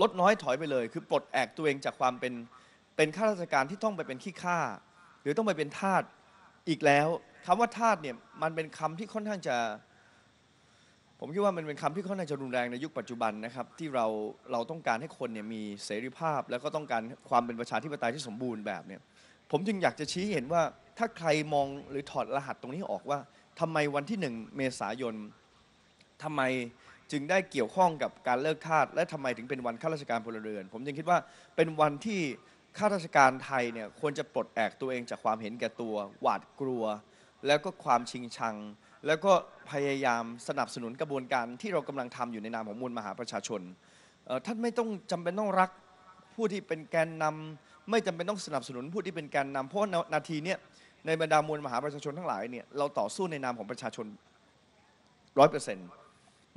ลดน้อยถอยไปเลย คือปลดแอกตัวเองจากความเป็นเป็นข้าราชการที่ต้องไปเป็นขี้ข้าหรือต้องไปเป็นทาสอีกแล้ว คำว่าทาสเนี่ยมันเป็นคำที่ค่อนข้างจะ ผมคิดว่ามันเป็นคำที่ค่อนข้างจะรุนแรงในยุคปัจจุบันนะครับที่เราเราต้องการให้คนเนี่ยมีเสรีภาพ แล้วก็ต้องการความเป็นประชาธิปไตยที่สมบูรณ์แบบเนี่ยผมจึงอยากจะชี้เห็นว่าถ้าใครมองหรือถอดรหัสตรงนี้ออกว่า ทำไมวันที่หนึ่งเมษายนทำไมจึงได้เกี่ยวข้องกับการเลิกทาสและทำไมถึงเป็นวันข้าราชการพลเรือน ผมจึงคิดว่าเป็นวันที่ข้าราชการไทยเนี่ยควรจะปลดแอกตัวเองจากความเห็นแก่ตัว หวาดกลัว แล้วก็ความชิงชัง แล้วก็พยายามสนับสนุนกระบวนการ ที่เรากำลังทำอยู่ในนามของมวลมหาประชาชนท่านไม่ต้องจำเป็นต้องรักผู้ที่เป็นแกนนำ ไม่จำเป็นต้องสนับสนุนผู้ที่เป็นแกนนำเพราะนาทีเนี่ยในบรรดามวลมหาประชาชน ทั้งหลายเนี่ยเราต่อสู้ในนามของประชาชนร้อยเปอร์เซ็นต์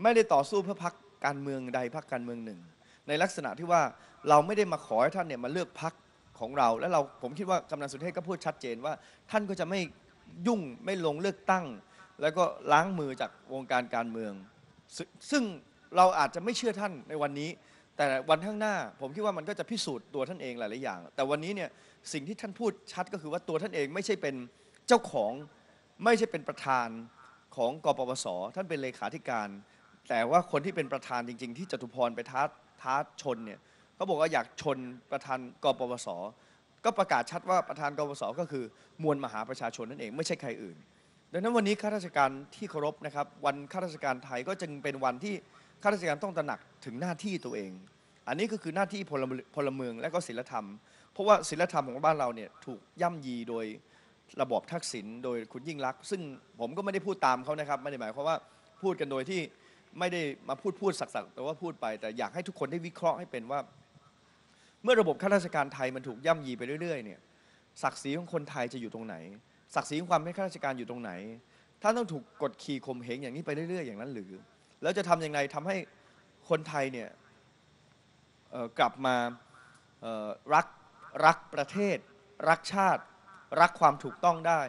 ไม่ได้ต่อสู้เพื่อพักการเมืองใดพักการเมืองหนึ่ง ในลักษณะที่ว่าเราไม่ได้มาขอให้ท่านเนี่ยมาเลือกพักของเราและเราผมคิดว่ากำนันสุเทพก็พูดชัดเจนว่าท่านก็จะไม่ยุ่งไม่ลงเลือกตั้ง แล้วก็ล้างมือจากวงการการเมือง ซึ่งเราอาจจะไม่เชื่อท่านในวันนี้ แต่วันข้างหน้าผมคิดว่ามันก็จะพิสูจน์ตัวท่านเองหลายๆอย่าง แต่วันนี้เนี่ยสิ่งที่ท่านพูดชัดก็คือว่าตัวท่านเองไม่ใช่เป็นเจ้าของไม่ใช่เป็นประธานของกปปส ท่านเป็นเลขาธิการ แต่ว่าคนที่เป็นประธานจริงๆ ที่จตุพรไปท้าท้าชนเนี่ยาบอกว่าอยากชนประธานกปปส ก็ประกาศชัดว่าประธานกปปส ก็คือมวลมหาประชาชนนั่นเองไม่ใช่ใครอื่นดังนั้นวันนี้ข้าราชการที่เคารพนะครับวันข้าราชการไทยก็จึงเป็นวันที่ข้าราชการต้องตระหนักถึงหน้าที่ตัวเอง อันนี้ก็คือหน้าที่พลพลเมืองและก็ศิลธรรมเพราะว่าศิลธรรมของบ้านเราเนี่ยถูกย่ำยีโดยระบอบทักษิณโดยคุณยิ่งรักซึ่งผมก็ไม่ได้พูดตามเขานะครับ ไม่ได้หมายความว่าพูดกันโดยที่ไม่ได้มาพูดพูดสักๆ แต่ว่าพูดไป แต่อยากให้ทุกคนได้วิเคราะห์ให้เป็นว่าเมื่อระบบข้าราชการไทยมันถูกย่ำยีไปเรื่อยๆเนี่ยศักดิ์ศรีของคนไทยจะอยู่ตรงไหน ศักดิ์ศรีของความเป็นข้าราชการอยู่ตรงไหนท่านต้องถูกกดขี่ข่มเหงอย่างนี้ไปเรื่อยๆอย่างนั้นหรือแล้วจะทํำยังไงทำให้คนไทยเนี่ยกลับมารักรักประเทศ รักชาติ รักความถูกต้องได้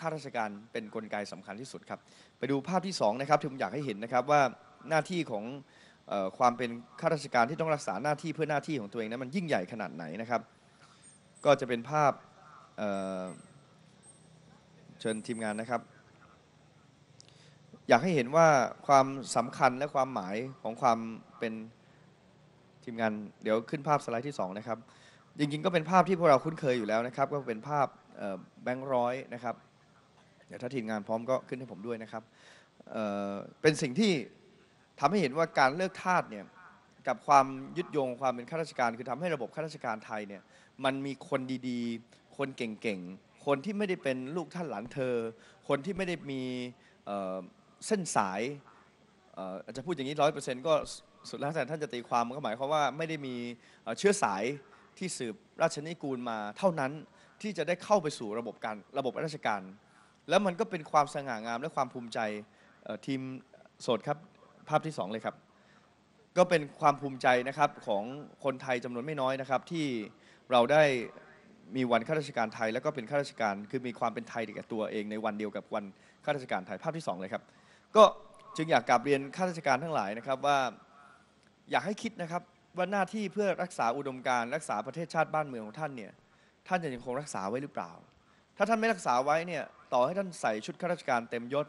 ข้าราชการเป็นนกลไกสำคัญที่สุดครับไปดูภาพที่2นะครับที่ผมอยากให้เห็นนะครับว่าหน้าที่ของความเป็นข้าราชการที่ต้องรักษาหน้าที่เพื่อหน้าที่ของตัวเองนั้นมันยิ่งใหญ่ขนาดไหนนะครับ ก็จะเป็นภาพเเชิญทีมงานนะครับ อยากให้เห็นว่าความสำคัญและความหมายของความเป็นทีมงาน เดี๋ยวขึ้นภาพสไลด์ที่2นะครับจริงๆ ก็เป็นภาพที่พวกเราคุ้นเคยอยู่แล้วนะครับ ก็เป็นภาพแบงค์ร้อยนะครับ เดี๋ยวถ้าทีมงานพร้อมก็ขึ้นให้ผมด้วยนะครับเเป็นสิ่งที่ทำให้เห็นว่าการเลิกทาสเนี่ยกับความยึดโยงความเป็นข้าราชการ คือทำให้ระบบข้าราชการไทยเนี่ยมันมีคนดีๆ คนเก่งๆคนที่ไม่ได้เป็นลูกท่านหลานเธอ คนที่ไม่ได้มีเส้นสายอาจจะพูดอย่างนี้ร้อยเปอร์เซ็นต์ก็สุดแล้วแต่ท่านจะตีความมันก็หมายความว่าไม่ได้มีเชื้อสายที่สืบราชนิกูลมา เท่านั้นที่จะได้เข้าไปสู่ระบบการระบบราชการ แล้วมันก็เป็นความสง่างามและความภูมิใจทีมโสดครับภาพที่สองเลยครับก็เป็นความภูมิใจนะครับของคนไทยจำนวนไม่น้อยนะครับที่เราได้มีวันข้าราชการไทย แล้วก็เป็นข้าราชการ คือมีความเป็นไทยกับตัวเองในวันเดียวกับวันข้าราชการไทยภาพที่สองเลยครับก็จึงอยากกลับเรียนข้าราชการทั้งหลายนะครับ ว่าอยากให้คิดนะครับว่าหน้าที่เพื่อรักษาอุดมการรักษาประเทศชาติบ้านเมืองของท่านเนี่ยท่านจะยังคงรักษาไว้หรือเปล่า ถ้าท่านไม่รักษาไว้เนี่ย ต่อให้ท่านใส่ชุดข้าราชการเต็มยศ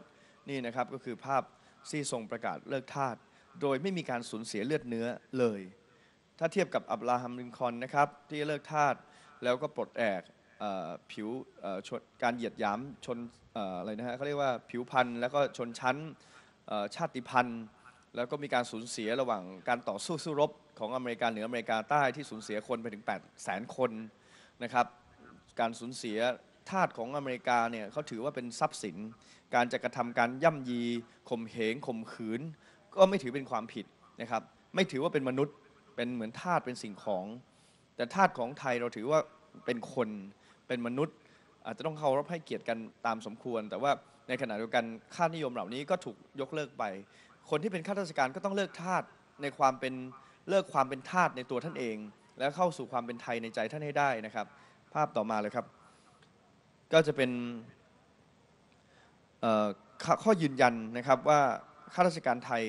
นี่นะครับก็คือภาพที่ทรงประกาศเลิกทาสโดยไม่มีการสูญเสียเลือดเนื้อเลย ถ้าเทียบกับอับราฮัมลินคอนนะครับที่เลิกทาสแล้วก็ปลดแอกผิวการเหยียดหยามชนอะไรนะฮะเขาเรียกว่าผิวพันธุ์แล้วก็ชนชั้นชาติพันธุ์แล้วก็มีการสูญเสียระหว่างการต่อสู้สู้รบของอเมริกาเหนืออเมริกาใต้ที่สูญเสียคนไปถึง8 0 0 0 0นคนนะครับ การสูญเสียทาสของอเมริกาเนี่ยเขาถือว่าเป็นทรัพย์สิน การจะกระทำการย่ำยีข่มเหงข่มขืน ก็ไม่ถือเป็นความผิดนะครับ ไม่ถือว่าเป็นมนุษย์เป็นเหมือนทาสเป็นสิ่งของ แต่ทาสของไทยเราถือว่าเป็นคนเป็นมนุษย์ อาจจะต้องเคารพให้เกียรติกันตามสมควร แต่ว่าในขณะเดียวกันค่านิยมเหล่านี้ก็ถูกยกเลิกไปคนที่เป็นข้าราชการก็ต้องเลิกทาสในความเป็นเลิกความเป็นทาสในตัวท่านเอง แล้วเข้าสู่ความเป็นไทยในใจท่านให้ได้นะครับ ภาพต่อมาเลยครับก็จะเป็นข้อยืนยันนะครับว่าข้าราชการไทย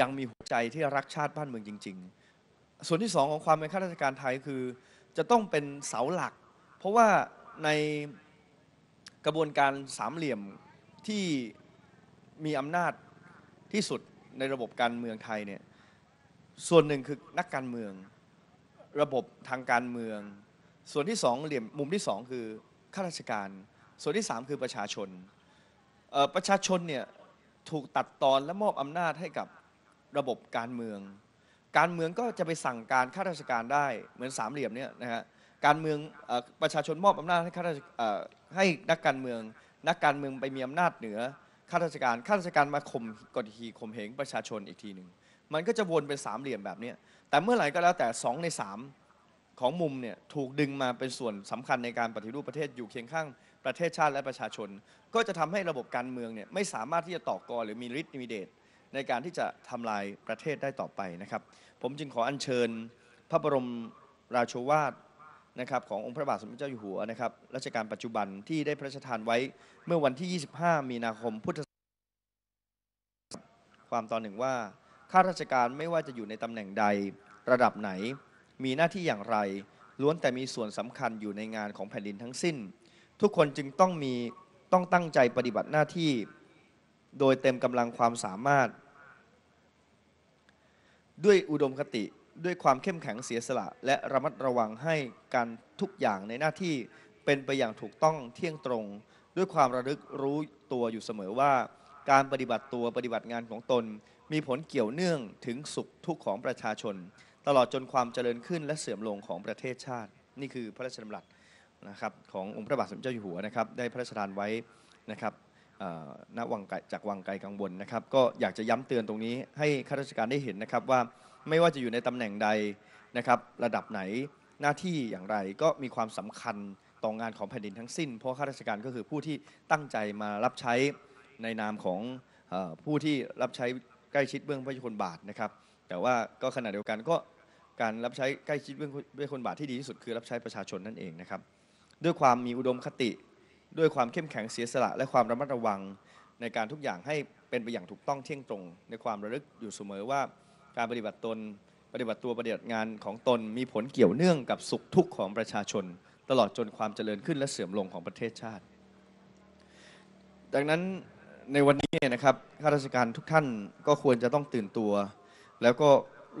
ยังมีหัวใจที่รักชาติบ้านเมืองจริง ๆ ส่วนที่สองของความเป็นข้าราชการไทยคือจะต้องเป็นเสาหลัก เพราะว่าในกระบวนการสามเหลี่ยมที่มีอำนาจที่สุดในระบบการเมืองไทยเนี่ยส่วนหนึ่งคือนักการเมือง ระบบทางการเมือง ส่วนที่สองเหลี่ยมมุมที่สองคือข้าราชการ ส่วนที่ 3 คือประชาชน ประชาชนเนี่ยถูกตัดตอนและมอบอำนาจให้กับระบบการเมือง การเมืองก็จะไปสั่งการข้าราชการได้ เหมือนสามเหลี่ยมเนี่ยนะฮะการเมืองประชาชนมอบอำนาจให้ข้าราชให้นักการเมือง นักการเมืองไปมีอำนาจเหนือข้าราชการข้าราชการมาข่มกดขี่ข่มเหงประชาชนอีกทีหนึ่ง มันก็จะวนเป็นสามเหลี่ยมแบบนี้แต่เมื่อไหร่ก็แล้วแต่ 2 ใน3ของมุมเนี่ยถูกดึงมาเป็นส่วนสำคัญในการปฏิรูปประเทศอยู่เคียงข้างประเทศชาติและประชาชน ก็จะทำให้ระบบการเมืองเนี่ย ไม่สามารถที่จะต่อกอหรือมีฤทธิ์มีเดชในการที่จะทำลายประเทศได้ต่อไปนะครับ ผมจึงขออัญเชิญ พระบรมราโชวาทนะครับ ขององค์พระบาทสมเด็จเจ้าอยู่หัวนะครับรัชกาลปัจจุบันที่ได้พระราชทานไว้ เมื่อวันที่ 25 มีนาคมพุทธศักราช ความตอนหนึ่งว่าข้าราชการไม่ว่าจะอยู่ในตำแหน่งใดระดับไหนมีหน้าที่อย่างไร ล้วนแต่มีส่วนสำคัญอยู่ในงานของแผ่นดินทั้งสิ้น ทุกคนจึงต้องมีต้องตั้งใจปฏิบัติหน้าที่ โดยเต็มกำลังความสามารถ ด้วยอุดมคติด้วยความเข้มแข็งเสียสละและระมัดระวังให้การทุกอย่างในหน้าที่เป็นไปอย่างถูกต้องเที่ยงตรง ด้วยความระลึกรู้ตัวอยู่เสมอว่า การปฏิบัติตัวปฏิบัติงานของตน มีผลเกี่ยวเนื่องถึงสุขทุกข์ของประชาชนลอดจนความเจริญขึ้นและเสื่อมลงของประเทศชาติ นี่คือพระราชดำรัสนะครับขององค์พระบาทสมเด็จเจ้าอยู่หัวนะครับได้พระราชทานไว้นะครับณวังไกจากวังไกลกังวลนะครับก็อยากจะย้ำเตือนตรงนี้ ให้ข้าราชการได้เห็นนะครับว่าไม่ว่าจะอยู่ในตำแหน่งใดนะครับระดับไหนหน้าที่อย่างไรก็มีความสำคัญต่องานของแผ่นดินทั้งสิ้นเพราะข้าราชการก็คือผู้ที่ตั้งใจมารับใช้ในนามของผู้ที่รับใช้ใกล้ชิดเบื้องพระยุคลบาทนะครับแต่ว่าก็ขณะเดียวกันก็การรับใช้ใกล้ชิดด้วยคนบาทที่ดีที่สุดคือรับใช้ประชาชนนั่นเองนะครับด้วยความมีอุดมคติ ด้วยความเข้มแข็งเสียสละและความระมัดระวัง ในการทุกอย่างให้เป็นไปอย่างถูกต้องเที่ยงตรงในความระลึกอยู่เสมอว่า การปฏิบัติตนปฏิบัติตัวปฏิบัติงานของตนมีผลเกี่ยวเนื่องกับสุขทุกข์ของประชาชน ตลอดจนความเจริญขึ้นและเสื่อมลงของประเทศชาติ ดังนั้นในวันนี้นะครับข้าราชการทุกท่านก็ควรจะต้องตื่นตัว แล้วก็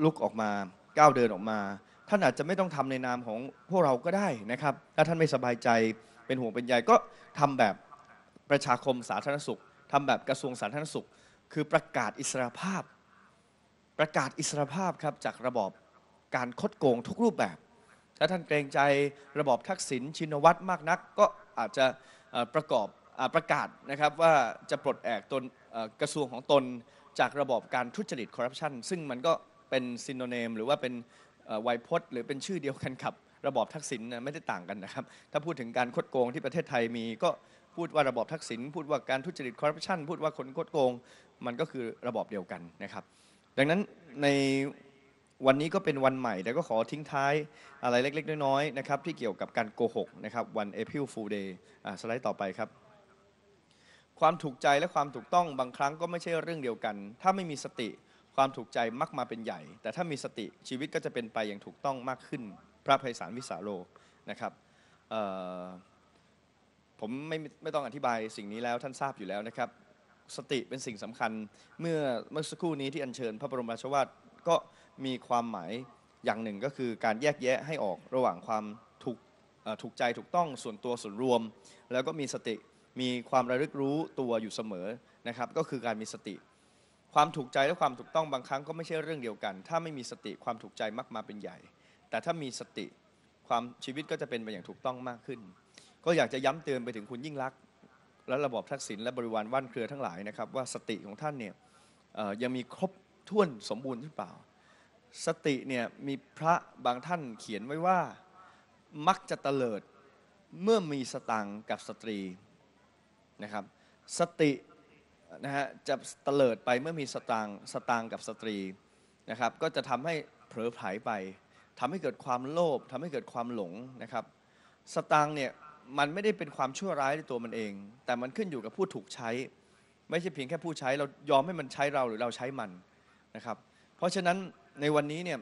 ลุกออกมาก้าวเดินออกมาท่านอาจจะไม่ต้องทำในนามของพวกเรา ก็ได้นะครับถ้าท่านไม่สบายใจเป็นห่วงเป็นใยก็ทำแบบประชาคมสาธารณสุข ทำแบบกระทรวงสาธารณสุข คือประกาศอิสรภาพ ประกาศอิสรภาพครับจากระบอบการคดโกงทุกรูปแบบถ้าท่านเกรงใจระบอบทักษิณชินวัตรมากนัก ก็อาจจะประกอบประกาศนะครับว่าจะปลดแอกตนกระทรวงของตนจากระบอบการทุจริตคอร์รัปชันซึ่งมันก็เป็นซินโนเนมหรือว่าเป็นไวยพจน์หรือเป็นชื่อเดียวกันกับระบอบทักษิณไม่ได้ต่างกันนะครับถ้าพูดถึงการคดโกงที่ประเทศไทยมีก็พูดว่าระบอบทักษิณพูดว่าการทุจริตคอร์รัปชันพูดว่าคนคดโกง มันก็คือระบอบเดียวกันนะครับดังนั้นในวันนี้ก็เป็นวันใหม่แต่ก็ขอทิ้งท้ายอะไรเล็กๆ น้อยๆนะครับที่เกี่ยวกับการโกหกนะครับวันเอพิลฟู o l Day สไลด์ต่อไปครับความถูกใจและความถูกต้องบางครั้งก็ไม่ใช่เรื่องเดียวกัน ถ้าไม่มีสติความถูกใจมักมาเป็นใหญ่ แต่ถ้ามีสติชีวิตก็จะเป็นไปอย่างถูกต้องมากขึ้นพระไพศาลวิสาโลนะครับผมไม่ไม่ต้องอธิบายสิ่งนี้แล้วท่านทราบอยู่แล้วนะครับ สติเป็นสิ่งสำคัญเมื่อเมื่อสักครู่นี้ที่อัญเชิญ พระบรมราชวาทก็มีความหมายอย่างหนึ่งก็คือการแยกแยะให้ออกระหว่างความถูกถูกใจถูกต้องส่วนตัวส่วนรวม แล้วก็มีสติมีความระลึกรู้ตัวอยู่เสมอนะครับก็คือการมีสติความถูกใจและความถูกต้องบางครั้ง ก็ไม่ใช่เรื่องเดียวกัน ถ้าไม่มีสติความถูกใจมักมาเป็นใหญ่ แต่ถ้ามีสติความชีวิตก็จะเป็นไปอย่างถูกต้องมากขึ้น ก็อยากจะย้ำเตือนไปถึงคุณยิ่งรักและระบบทักษิณและบริวารว่านเครือทั้งหลายนะครับ ว่าสติของท่านเนี่ยยังมีครบถ้วนสมบูรณ์หรือเปล่า สติเนี่ยมีพระบางท่านเขียนไว้ว่ามักจะเตลิดเมื่อมีสตังกับสตรีนะครับ สตินะฮะจะเตลิดไปเมื่อมีสตางสตางกับสตรีนะครับก็จะทำให้เผลอไผลไป ทำให้เกิดความโลภทำให้เกิดความหลงนะครับสตางเนี่ยมันไม่ได้เป็นความชั่วร้ายในตัวมันเอง แต่มันขึ้นอยู่กับผู้ถูกใช้ ไม่ใช่เพียงแค่ผู้ใช้เรายอมให้มันใช้เราหรือเราใช้มันนะครับเพราะฉะนั้นในวันนี้เนี่ย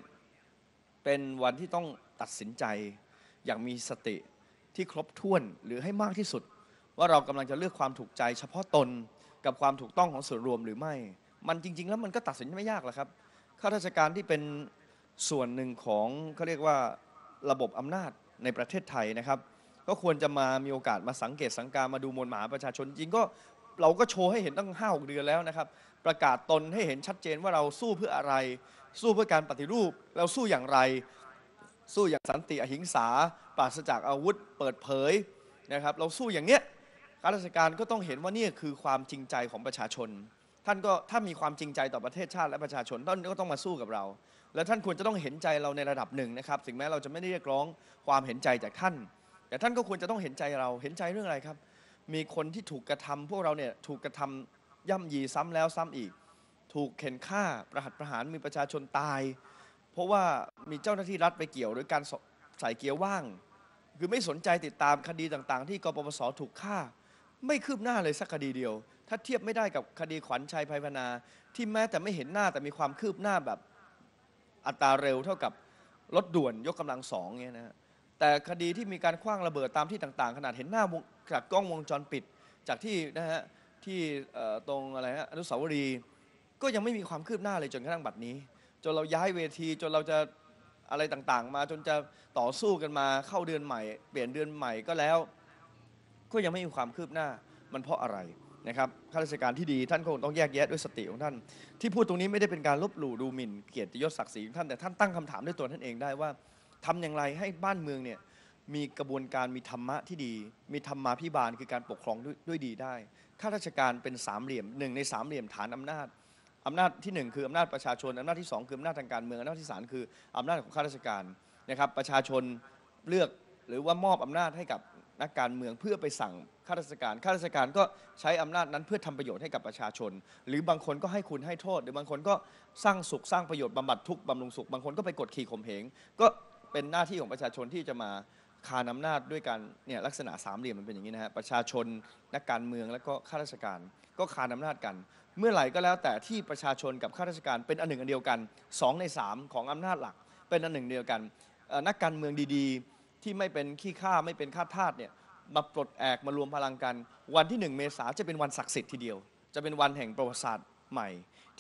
เป็นวันที่ต้องตัดสินใจ อย่างมีสติที่ครบถ้วนหรือให้มากที่สุด ว่าเรากำลังจะเลือกความถูกใจ เฉพาะตนกับความถูกต้องของส่วนรวมหรือไม่ มันจริง ๆ แล้วมันก็ตัดสินไม่ยากหรอกครับ ข้าราชการที่เป็นส่วนหนึ่งของเขาเรียกว่าระบบอำนาจในประเทศไทยนะครับ ก็ควรจะมา มีโอกาสมาสังเกตสังการมาดูมวลหมาประชาชนจริงก็เราก็โชว์ให้เห็นตั้งห้าเดือนแล้วนะครับ ประกาศตนให้เห็นชัดเจนว่าเราสู้เพื่ออะไร สู้เพื่อการปฏิรูป เราสู้อย่างไร สู้อย่างสันติอหิงสาปราศจากอาวุธ เปิดเผยนะครับ เราสู้อย่างเนี้ยข้าราชการก็ต้องเห็นว่านี่คือความจริงใจของประชาชน ท่านก็ถ้ามีความจริงใจต่อประเทศชาติและประชาชนท่านก็ต้องมาสู้กับเรา และท่านควรจะต้องเห็นใจเราในระดับหนึ่งนะครับถึงแม้เราจะไม่ได้เรียกร้องความเห็นใจจากท่านแต่ท่านก็ควรจะต้องเห็นใจเราเห็นใจเรื่องอะไรครับ มีคนที่ถูกกระทำ พวกเราเนี่ยถูกกระทำย่ำยีซ้ำแล้วซ้ำอีก ถูกเข็นฆ่า ประหัตประหารมีประชาชนตาย เพราะว่ามีเจ้าหน้าที่รัฐไปเกี่ยวหรือการใส่เกียร์ว่างคือไม่สนใจติดตามคดีต่าง ๆ ที่กปปสถูกฆ่าไม่คืบหน้าเลยสักคดีเดียว ถ้าเทียบไม่ได้กับคดีขวัญชัยภัยพนา ที่แม้แต่ไม่เห็นหน้าแต่มีความคืบหน้าแบบอัตราเร็วเท่ากับรถด่วนยกกำลังสองเนี่ยนะฮะแต่คดีที่มีการคว้างระเบิดตามที่ต่าง ๆ ขนาดเห็นหน้าจากกล้องวงจรปิด จากที่นะฮะที่ตรงอะไรฮะอนุสาวรีย์ก็ยังไม่มีความคืบหน้าเลยจนกระทั่งบัดนี้ จนเราย้ายเวทีจนเราจะอะไรต่างๆ มาจนจะต่อสู้กันมาเข้าเดือนใหม่เปลี่ยนเดือนใหม่ก็แล้วก็ยังไม่มีความคืบหน้ามันเพราะอะไรนะครับข้าราชการที่ดีท่านคงต้องแยกแยะด้วยสติของท่านที่พูดตรงนี้ไม่ได้เป็นการลบหลู่ดูหมิ่นเกียรติยศศักดิ์ศรีของท่านแต่ท่านตั้งคำถามด้วยตัวท่านเองได้ว่า ทำอย่างไรให้บ้านเมืองเนี่ยมีกระบวนการมีธรรมะที่ดี มีธรรมาพิบาลคือการปกครองด้วยดีได้ข้าราชการเป็นสามเหลี่ยมหนึ่งในสามเหลี่ยมฐานอำนาจอำนาจที่ 1 คืออำนาจประชาชนอำนาจที่2คืออำนาจทางการเมืองอำนาจที่มคืออำนาจของข้าราชการนะครับประชาชนเลือกหรือว่ามอบอำนาจให้กับนักการเมืองเพื่อไปสั่งข้าราชการข้าราชการก็ใช้อำนาจนั้นเพื่อทำประโยชน์ให้กับประชาชน หรือบางคนก็ให้คุณให้โทษ หรือบางคนก็สร้างสุขสร้างประโยชน์บำบัดทุกข์บำรุงสุขบางคนก็ไปกดขี่ข่มเหงก็เป็นหน้าที่ของประชาชนที่จะมาคานอำนาจด้วยการเนี่ยลักษณะสามเหลี่ยมมันเป็นอย่างนี้นะฮะประชาชนนักการเมืองแล้วก็ข้าราชการ ก็คานอำนาจกัน เมื่อไหร่ก็แล้ว แต่ที่ประชาชนกับข้าราชการเป็นอันหนึ่งอันเดียวกัน 2 ใน3ของอำนาจหลัก เป็นอันหนึ่งเดียวกันนักการเมืองดี ๆที่ไม่เป็นขี้ข้าไม่เป็นข้าทาสเนี่ยมาปลดแอกมารวมพลังกัน วันที่1เมษาจะเป็นวันศักดิ์สิทธิ์ทีเดียวจะเป็นวันแห่งประวัติศาสตร์ใหม่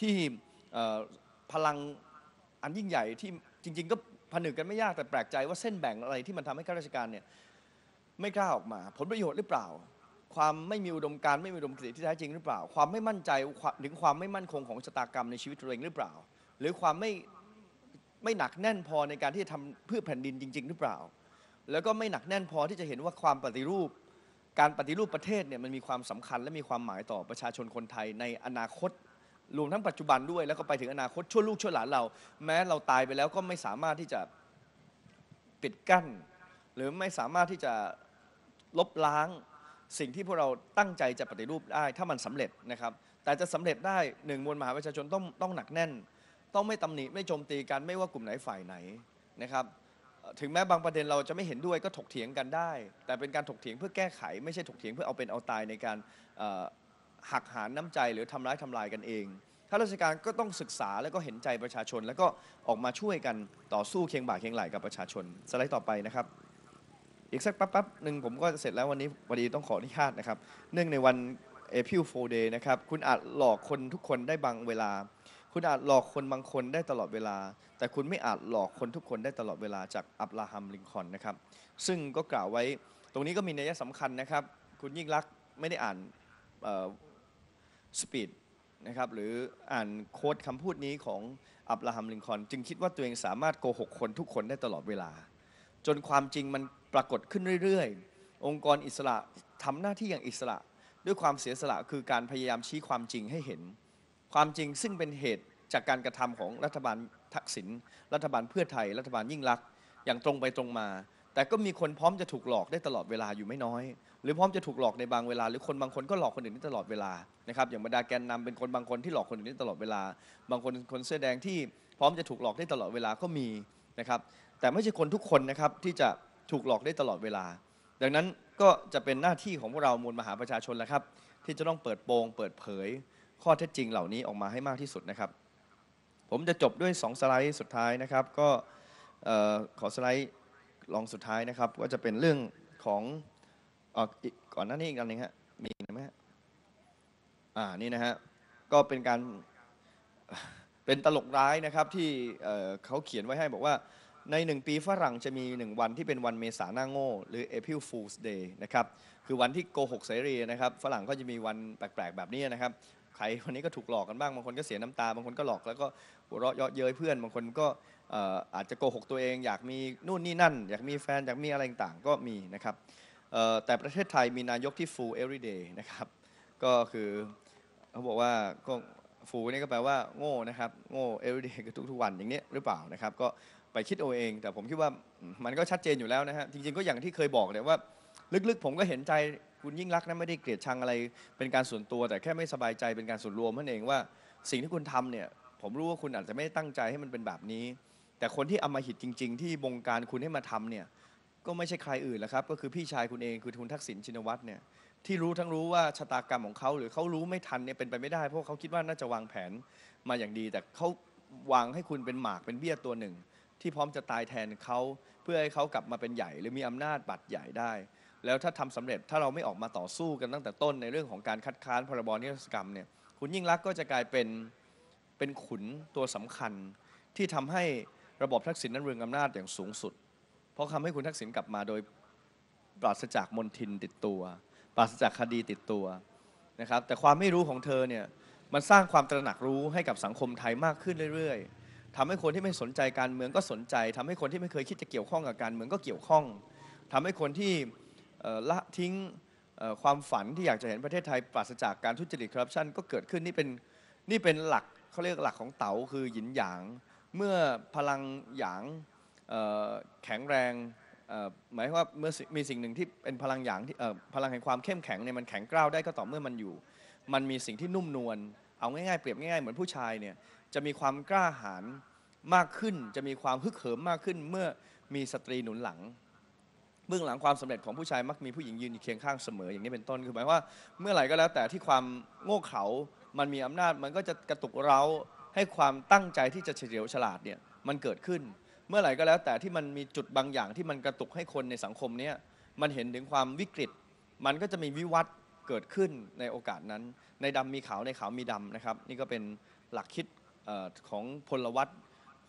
ที่พลังอันยิ่งใหญ่ที่จริง ๆ ก็ผนึกกันไม่ยากแต่แปลกใจว่าเส้นแบ่งอะไรที่มันทำให้ข้าราชการเนี่ยไม่กล้าออกมาผลประโยชน์หรือเปล่า ความไม่มีอุดมการไม่มีอุดมคติที่แท้จริงหรือเปล่าความไม่มั่นใจถึงความไม่มั่นคงของชะตากรรมในชีวิตตัวเองหรือเปล่า หรือความไม่ไม่หนักแน่นพอในการที่จะทำเพื่อแผ่นดินจริง ๆ หรือเปล่าแล้วก็ไม่หนักแน่นพอที่จะเห็นว่าความปฏิรูป การปฏิรูปประเทศเนี่ยมันมีความสำคัญ และมีความหมายต่อประชาชนคนไทย ในอนาคตรวมทั้งปัจจุบันด้วย แล้วก็ไปถึงอนาคตช่วลูกช่วหลานเราแม้เราตายไปแล้วก็ไม่สามารถที่จะปิดกั้น หรือไม่สามารถที่จะลบล้างสิ่งที่พวกเราตั้งใจจะปฏิรูปได้ถ้ามันสำเร็จนะครับ แต่จะสำเร็จได้หนึ่งมวลมหาประชาชนต้องต้องหนักแน่น ต้องไม่ตำหนิไม่โจมตีกันไม่ว่ากลุ่มไหนฝ่ายไหนนะครับถึงแม้บางประเด็นเราจะไม่เห็นด้วยก็ถกเถียงกันได้ แต่เป็นการถกเถียงเพื่อแก้ไข ไม่ใช่ถกเถียงเพื่อเอาเป็นเอาตายในการหักหานน้ำใจหรือทำร้ายทำลายกันเองข้าราชการก็ต้องศึกษาแล้วก็เห็นใจประชาชน แล้วก็ออกมาช่วยกันต่อสู้เคียงบ่าเคียงไหลกับประชาชนสไลด์ต่อไปนะครับ อีกสักปั๊บๆหนึ่งผมก็เสร็จแล้ววันนี้วันนี้ต้องขออนุญาตนะครับเนื่องในวันเอพิลโฟเดย์นะครับคุณอาจหลอกคนทุกคนได้บางเวลาคุณอาจหลอกคนบางคนได้ตลอดเวลา แต่คุณไม่อาจหลอกคนทุกคนได้ตลอดเวลาจากอับราฮัมลิงคอนนะครับซึ่งก็กล่าวไว้ตรงนี้ก็มีนัยสำคัญนะครับ คุณยิ่งรักไม่ได้อ่านสปีดนะครับหรืออ่านโค้ดคำพูดนี้ของอับราฮัมลิงคอนจึงคิดว่าตัวเองสามารถโกหกคนทุกคนได้ตลอดเวลา จนความจริงมันปรากฏขึ้นเรื่อยๆองค์กรอิสระทำหน้าที่อย่างอิสระด้วยความเสียสละคือการพยายามชี้ความจริงให้เห็นความจริงซึ่งเป็นเหตุจากการกระทำของรัฐบาลทักษิณรัฐบาลเพื่อไทยรัฐบาลยิ่งรัก อย่างตรงไปตรงมา แต่ก็มีคนพร้อมจะถูกหลอกได้ตลอดเวลาอยู่ไม่น้อย หรือพร้อมจะถูกหลอกในบางเวลาหรือคนบางคนก็หลอกคนอื่นได้ตลอดเวลานะครับอย่างบรรดาแกนนำเป็นคนบางคนที่หลอกคนอื่นได้ตลอดเวลา บางคนคนเสื้อแดงที่พร้อมจะถูกหลอกได้ตลอดเวลาก็มีนะครับ แต่ไม่ใช่คนทุกคนนะครับที่จะถูกหลอกได้ตลอดเวลา ดังนั้นก็จะเป็นหน้าที่ของพวกเรามวลมหาประชาชนแล้วครับที่จะต้องเปิดโปงเปิดเผยข้อเท็จจริงเหล่านี้ออกมาให้มากที่สุดนะครับ ผมจะจบด้วย 2 สไลด์สุดท้ายนะครับ ก็ขอสไลด์ลองสุดท้ายนะครับ ก็จะเป็นเรื่องของออก่อนหน้านี้อีกอันนึงฮะมีไหมฮะอ่านี่นะฮะก็เป็นการเป็นตลกร้ายนะครับที่เขาเขียนไว้ให้บอกว่าในหนึ่งปีฝรั่งจะมีหนึ่งวันที่เป็นวันเมษาหน้าโง่หรือ April Fool's Day นะครับคือวันที่โกหกเสรีนะครับฝรั่งก็จะมีวันแปลกๆ แบบนี้นะครับใครวันนี้ก็ถูกหลอกกันบ้างบางคนก็เสียน้ำตาบางคนก็หลอกแล้วก็หัวเราะเยาะเย้ยเพื่อนบางคนก็อาจจะโกหกตัวเองอยากมีนู่นนี่นั่นอยากมีแฟนอยากมีอะไรต่างๆก็มีนะครับแต่ประเทศไทยมีนายกที่ full everyday นะครับก็คือเขาบอกว่าก็ฟูนี่ก็แปลว่าโง่นะครับโง่ everyday คือทุกๆวันอย่างนี้หรือเปล่านะครับก็ไปคิดเอาเอง แต่ผมคิดว่ามันก็ชัดเจนอยู่แล้วนะฮะจริงๆก็อย่างที่เคยบอกเลยว่าลึก ๆ ผมก็เห็นใจคุณยิ่งรักนะไม่ได้เกลียดชังอะไรเป็นการส่วนตัวแต่แค่ไม่สบายใจเป็นการส่วนรวมนั่นเองว่าสิ่งที่คุณทำเนี่ย ผมรู้ว่าคุณอาจจะไม่ได้ตั้งใจให้มันเป็นแบบนี้ แต่คนที่อามาหิตจริง ๆ ที่บงการคุณให้มาทำเนี่ยก็ไม่ใช่ใครอื่นแล้วครับก็คือพี่ชายคุณเองคือทุนทักษิณชินวัตรเนี่ยที่รู้ทั้งรู้ว่าชะตากรรมของเขาหรือเขารู้ไม่ทันเนี่ยเป็นไปไม่ได้เพราะเขาคิดว่าน่าจะวางแผนมาอย่างดีแต่เขาวางให้คุณเป็นหมากเป็นเบี้ยตัวหนึ่ง ที่พร้อมจะตายแทนเขาเพื่อให้เขากลับมาเป็นใหญ่ หรือมีอานาจบัตรใหญ่ได้แล้วถ้าทำสำเร็จถ้าเราไม่ออกมาต่อสู้กันตั้งแต่ต้นในเรื่องของการคัดค้านพรบนิรศกรรมเนี่ยคุณยิ่งรักก็จะกลายเป็นเป็นขุนตัวสำคัญ ที่ทำให้ระบบทักษิณนั้นเรืองอำนาจอย่างสูงสุด เพราะทาให้คุณทักษิณกลับมาโดยปราศจากมนทินติดตัว ปราศจากคดีติดตัวนะครับแต่ความไม่รู้ของเธอเนี่ยมันสร้างความตระหนักรู้ให้กับสังคมไทยมากขึ้นเรื่อยๆ ทำให้คนที่ไม่สนใจการเมืองก็สนใจ ทำให้คนที่ไม่เคยคิดจะเกี่ยวข้องกับการเมืองก็เกี่ยวข้อง ทำให้คนที่ละทิ้งความฝันที่อยากจะเห็นประเทศไทยปราศจากการทุจริตคอร์รัปชันก็เกิดขึ้นนี่เป็นนี่เป็นหลักเขาเรียกหลักของเต๋าคือหยินหยาง เมื่อพลังหยางแข็งแรงหมายว่าเมื่อมีสิ่งหนึ่งที่เป็นพลังหยางที่พลังแห่งความเข้มแข็งเนี่ยมันแข็งกร้าวได้ก็ต่อเมื่อมันอยู่ มันมีสิ่งที่นุ่มนวลเอาง่ายๆเปรียบง่ายๆ เหมือนผู้ชายเนี่ยจะมีความกล้าหาญมากขึ้น จะมีความฮึกเหิมมากขึ้น เมื่อมีสตรีหนุนหลังเบื้องหลังความสำเร็จของผู้ชายมักมีผู้หญิงยืนอยู่เคียงข้างเสมอ อย่างนี้เป็นต้นคือหมายว่าเมื่อไหร่ก็แล้วแต่ที่ความโง่เขามันมีอำนาจมันก็จะกระตุกเราให้ความตั้งใจที่จะเฉลียวฉลาดเนี่ยมันเกิดขึ้น เมื่อไหร่ก็แล้วแต่ที่มันมีจุดบางอย่างที่มันกระตุกให้คนในสังคมเนี่ยมันเห็นถึงความวิกฤตมันก็จะมีวิวัฒน์เกิดขึ้นในโอกาสนั้นในดำมีขาวในขาวมีดำนะครับนี่ก็เป็นหลักคิดของพลวัต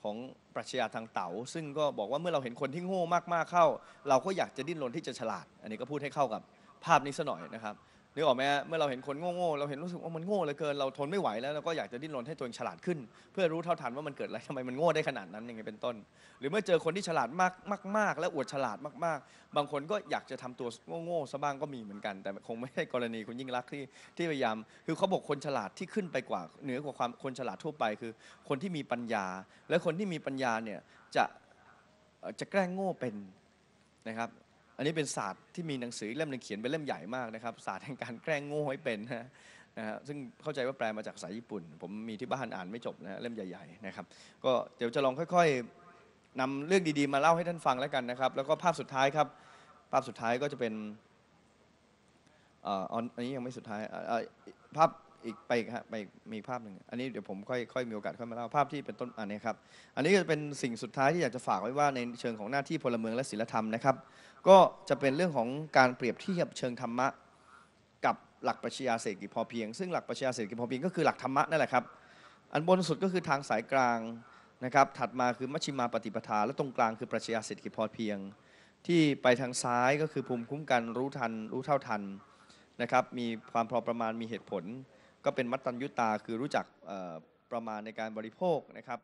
ของปรัชญาทางเต๋าซึ่งก็บอกว่าเมื่อเราเห็นคนที่โง่มาก ๆเข้า เราก็อยากจะดิ้นรนที่จะฉลาด อันนี้ก็พูดให้เข้ากับภาพนี้ซะหน่อยนะครับนึกออกไหมฮะเมื่อเราเห็นคนโง่ๆเราเห็นรู้สึกว่ามันโง่เหลือเกิน เราทนไม่ไหวแล้วเราก็อยากจะดิ้นรนให้ตัวเองฉลาดขึ้น เพื่อรู้เท่าทันว่ามันเกิดอะไรทำไมมันโง่ได้ ขนาดนั้นยังไงเป็นต้น หรือเมื่อเจอคนที่ฉลาดมากมากๆและอวดฉลาดมากๆ บางคนก็อยากจะทำตัวโง่ๆซะบ้างก็มีเหมือนกัน แต่คงไม่ใช่กรณีคุณยิ่งรักที่ที่พยายาม คือเขาบอกคนฉลาดที่ขึ้นไปกว่าเหนือกว่าความคนฉลาดทั่วไป คือ คนที่มีปัญญา และคนที่มีปัญญาเนี่ยจะจะแกล้งโง่เป็นนะครับอันนี้เป็นศาสตร์ที่มีหนังสือเล่มหนึ่งเขียนเป็นเล่มใหญ่มากนะครับศาสตร์แห่งการแกล้งโง่ให้เป็นนะฮะซึ่งเข้าใจว่าแปลมาจากภาษาญี่ปุ่น ผมมีที่บ้านอ่านไม่จบนะเล่มใหญ่ ๆนะครับ ก็เดี๋ยวจะลองค่อยๆนำเรื่องดีๆมาเล่าให้ท่านฟังแล้วกันนะครับ แล้วก็ภาพสุดท้ายครับ ภาพสุดท้ายก็จะเป็นอันนี้ยังไม่สุดท้ายภาพอีกไปครับไปมีภาพหนึ่งอันนี้เดี๋ยวผมค่อยค่อยมีโอกาสค่อยมาเล่าภาพที่เป็นต้นอันนี้ครับ อันนี้ก็จะเป็นสิ่งสุดท้ายที่อยากจะฝากไว้ว่าในเชิงของหน้าที่พลเมืองและศิลธรรมนะครับก็จะเป็นเรื่องของการเปรียบเทียบเชิงธรรมะ กับหลักปรัชญาเศรษฐกิจพอเพียง ซึ่งหลักปรัชญาเศรษฐกิจพอเพียงก็คือ หลักธรรมะนั่นแหละครับ อันบนสุดก็คือทางสายกลางนะครับ ถัดมาคือมัชฌิมาปฏิปทา และตรงกลางคือปรัชญาเศรษฐกิจพอเพียง ที่ไปทางซ้ายก็คือภูมิคุ้มกันรู้ทันรู้เท่าทันนะครับ มีความพอประมาณมีเหตุผล ก็เป็นมัตตัญญุตาคือรู้จักประมาณในการบริโภคนะครับ